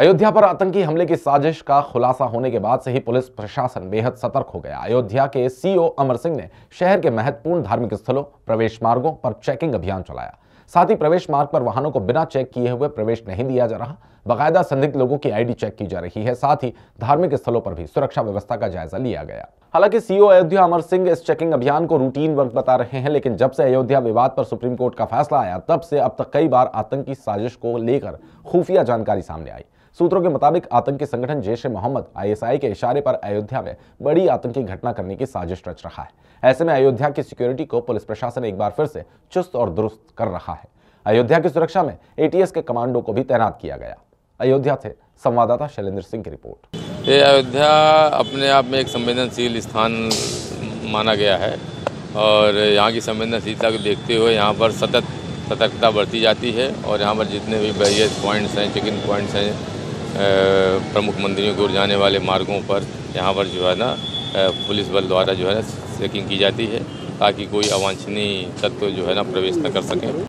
अयोध्या पर आतंकी हमले की साजिश का खुलासा होने के बाद से ही पुलिस प्रशासन बेहद सतर्क हो गया अयोध्या के सीओ अमर सिंह ने शहर के महत्वपूर्ण धार्मिक स्थलों प्रवेश मार्गों पर चेकिंग अभियान चलाया साथ ही प्रवेश मार्ग पर वाहनों को बिना चेक किए हुए प्रवेश नहीं दिया जा रहा बकायदा संदिग्ध लोगों की आईडी चेक की जा रही है साथ ही धार्मिक स्थलों पर भी सुरक्षा व्यवस्था का जायजा लिया गया हालांकि सीओ अयोध्या अमर सिंह इस चेकिंग अभियान को रूटीन वर्क बता रहे हैं लेकिन जब से अयोध्या विवाद पर सुप्रीम कोर्ट का फैसला आया तब से अब तक कई बार आतंकी साजिश को लेकर खुफिया जानकारी सामने आई सूत्रों के मुताबिक आतंकी संगठन जैश ए मोहम्मद आईएसआई के इशारे पर अयोध्या में बड़ी आतंकी घटना करने की साजिश रच रहा है ऐसे में अयोध्या की सिक्योरिटी को पुलिस प्रशासन एक बार फिर से चुस्त और दुरुस्त कर रहा है अयोध्या की सुरक्षा में एटीएस के कमांडो को भी तैनात किया गया अयोध्या से संवाददाता शैलेंद्र सिंह की रिपोर्ट ये अयोध्या अपने आप में एक संवेदनशील स्थान माना गया है और यहाँ की संवेदनशीलता को देखते हुए यहाँ पर सतत सतर्कता बरती जाती है और यहाँ पर जितने भी बैरियर पॉइंट्स हैं चेकिंग पॉइंट्स हैं प्रमुख मंदिरों की ओर जाने वाले मार्गों पर यहाँ पर जो है ना पुलिस बल द्वारा जो है ना चेकिंग की जाती है ताकि कोई अवांछनीय तत्व तो जो है ना प्रवेश न कर सकें